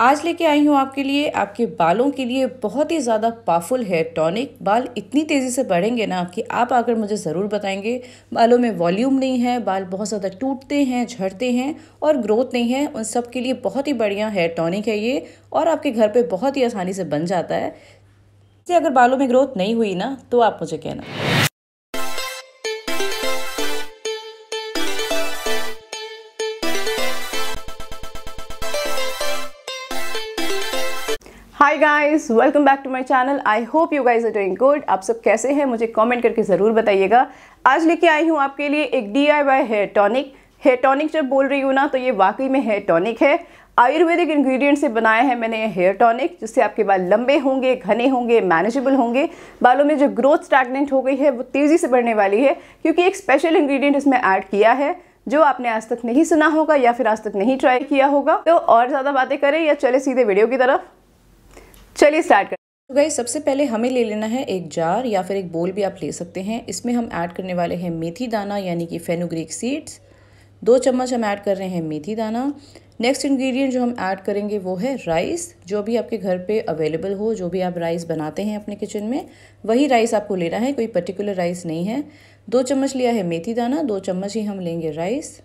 आज लेके आई हूँ आपके लिए आपके बालों के लिए बहुत ही ज़्यादा पावरफुल हेयर टॉनिक बाल इतनी तेज़ी से बढ़ेंगे ना कि आप आकर मुझे ज़रूर बताएंगे बालों में वॉल्यूम नहीं है बाल बहुत ज़्यादा टूटते हैं झड़ते हैं और ग्रोथ नहीं है उन सब के लिए बहुत ही बढ़िया हेयर टॉनिक है ये और आपके घर पर बहुत ही आसानी से बन जाता है अगर बालों में ग्रोथ नहीं हुई ना तो आप मुझे कहना hi guys welcome back to my channel I hope you guys are doing good आप सब कैसे हैं मुझे कमेंट करके ज़रूर बताइएगा आज लेके आई हूँ आपके लिए एक D I Y hair tonic hair tonic जब बोल रही हूँ ना तो ये वाकई में हेयर टॉनिक है आयुर्वेदिक इंग्रेडिएंट से बनाया है मैंने हेयर टॉनिक जिससे आपके बाल लंबे होंगे घने होंगे मैनेजेबल होंगे बालों में जो ग्रोथ स्टैगनेंट हो गई है वो तेज़ी से बढ़ने वाली है क्योंकि एक स्पेशल इंग्रीडियंट इसमें ऐड किया है जो आपने आज तक नहीं सुना होगा या फिर आज तक नहीं ट्राई किया होगा तो और ज़्यादा बातें करें या चले सीधे वीडियो की तरफ चलिए स्टार्ट कर तो गई सबसे पहले हमें ले लेना है एक जार या फिर एक बोल भी आप ले सकते हैं इसमें हम ऐड करने वाले हैं मेथी दाना यानी कि फेनोग्रीक सीड्स दो चम्मच हम ऐड कर रहे हैं मेथी दाना नेक्स्ट इंग्रेडिएंट जो हम ऐड करेंगे वो है राइस जो भी आपके घर पे अवेलेबल हो जो भी आप राइस बनाते हैं अपने किचन में वही राइस आपको लेना है कोई पर्टिकुलर राइस नहीं है दो चम्मच लिया है मेथी दाना दो चम्मच ही हम लेंगे राइस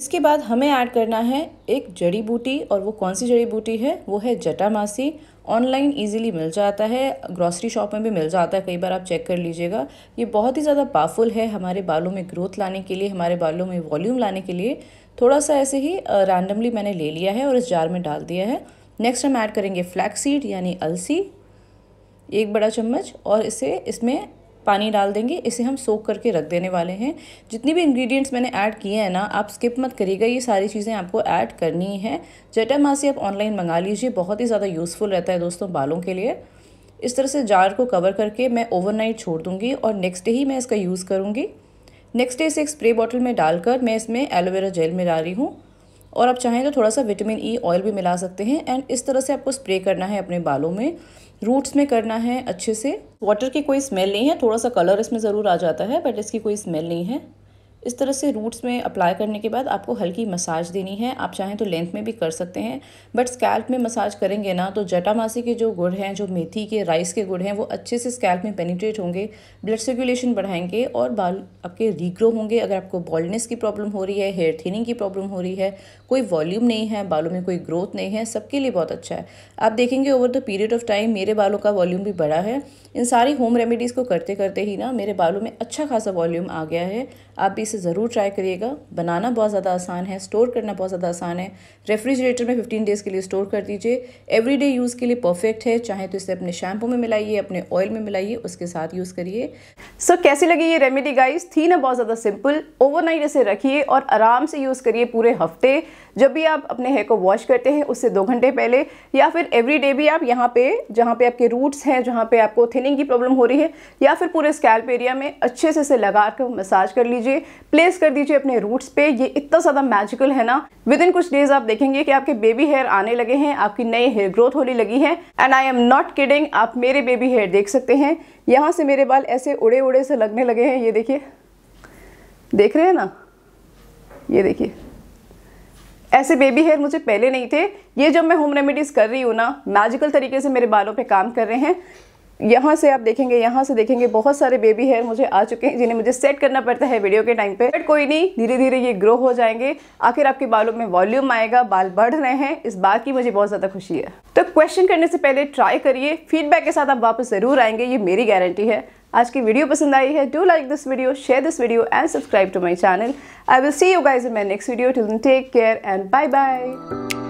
इसके बाद हमें ऐड करना है एक जड़ी बूटी और वो कौन सी जड़ी बूटी है वो है जटामासी ऑनलाइन इजीली मिल जाता है ग्रॉसरी शॉप में भी मिल जाता है कई बार आप चेक कर लीजिएगा ये बहुत ही ज़्यादा पावरफुल है हमारे बालों में ग्रोथ लाने के लिए हमारे बालों में वॉल्यूम लाने के लिए थोड़ा सा ऐसे ही रैंडमली मैंने ले लिया है और इस जार में डाल दिया है नेक्स्ट हम ऐड करेंगे फ्लैक्सीड यानी अलसी एक बड़ा चम्मच और इसे इसमें पानी डाल देंगे इसे हम सोख करके रख देने वाले हैं जितनी भी इंग्रेडिएंट्स मैंने ऐड किए हैं ना आप स्किप मत करिएगा ये सारी चीज़ें आपको ऐड करनी है जटा मासी आप ऑनलाइन मंगा लीजिए बहुत ही ज़्यादा यूज़फुल रहता है दोस्तों बालों के लिए इस तरह से जार को कवर करके मैं ओवरनाइट छोड़ दूँगी और नेक्स्ट डे ही मैं इसका यूज़ करूँगी नेक्स्ट डे इसे एक स्प्रे बॉटल में डालकर मैं इसमें एलोवेरा जेल मिला रही हूँ और आप चाहें तो थोड़ा सा विटामिन ई ऑयल भी मिला सकते हैं एंड इस तरह से आपको स्प्रे करना है अपने बालों में रूट्स में करना है अच्छे से वाटर की कोई स्मेल नहीं है थोड़ा सा कलर इसमें ज़रूर आ जाता है बट इसकी कोई स्मेल नहीं है इस तरह से रूट्स में अप्लाई करने के बाद आपको हल्की मसाज देनी है आप चाहें तो लेंथ में भी कर सकते हैं बट स्कैल्प में मसाज करेंगे ना तो जटामासी के जो गुड़ हैं जो मेथी के राइस के गुड़ हैं वो अच्छे से स्कैल्प में पेनिट्रेट होंगे ब्लड सर्कुलेशन बढ़ाएंगे और बाल आपके रीग्रो होंगे अगर आपको बॉल्डनेस की प्रॉब्लम हो रही है हेयर थिनिंग की प्रॉब्लम हो रही है कोई वॉल्यूम नहीं है बालों में कोई ग्रोथ नहीं है सबके लिए बहुत अच्छा है आप देखेंगे over the period of time मेरे बालों का वॉल्यूम भी बढ़ा है इन सारी होम रेमेडीज़ को करते करते ही ना मेरे बालों में अच्छा खासा वॉल्यूम आ गया है आप इसे ज़रूर ट्राई करिएगा बनाना बहुत ज़्यादा आसान है स्टोर करना बहुत ज़्यादा आसान है रेफ्रिजरेटर में 15 डेज़ के लिए स्टोर कर दीजिए एवरीडे यूज़ के लिए परफेक्ट है चाहे तो इसे अपने शैम्पू में मिलाइए अपने ऑयल में मिलाइए उसके साथ यूज़ करिए सो so, कैसी लगी ये रेमेडी गाइस थी ना बहुत ज़्यादा सिंपल ओवरनाइट इसे रखिए और आराम से यूज़ करिए पूरे हफ्ते जब भी आप अपने हेयर को वॉश करते हैं उससे दो घंटे पहले या फिर डे भी आप यहाँ पे जहाँ पे आपके रूट्स हैं जहाँ पे आपको थिनिंग की प्रॉब्लम हो रही है या फिर पूरे स्कैल्प एरिया में अच्छे से इसे लगा कर मसाज कर लीजिए प्लेस कर दीजिए अपने रूट्स पे ये इतना ज़्यादा मैजिकल है ना विद इन कुछ डेज आप देखेंगे कि आपके बेबी हेयर आने लगे हैं आपकी नई हेयर ग्रोथ होने लगी है and I am not kidding आप मेरे बेबी हेयर देख सकते हैं यहाँ से मेरे बाल ऐसे उड़े उड़े से लगने लगे हैं ये देखिए देख रहे हैं ना ये देखिए ऐसे बेबी हेयर मुझे पहले नहीं थे ये जब मैं होम रेमेडीज़ कर रही हूँ ना मैजिकल तरीके से मेरे बालों पे काम कर रहे हैं यहाँ से आप देखेंगे यहाँ से देखेंगे बहुत सारे बेबी हेयर मुझे आ चुके हैं जिन्हें मुझे सेट करना पड़ता है वीडियो के टाइम पे बट कोई नहीं धीरे धीरे ये ग्रो हो जाएंगे आखिर आपके बालों में वॉल्यूम आएगा बाल बढ़ रहे हैं इस बात की मुझे बहुत ज़्यादा खुशी है तो क्वेश्चन करने से पहले ट्राई करिए फीडबैक के साथ आप वापस ज़रूर आएंगे ये मेरी गारंटी है आज की वीडियो पसंद आई है do like this video share this video and subscribe to my channel I will see you guys in my next video till take care and bye bye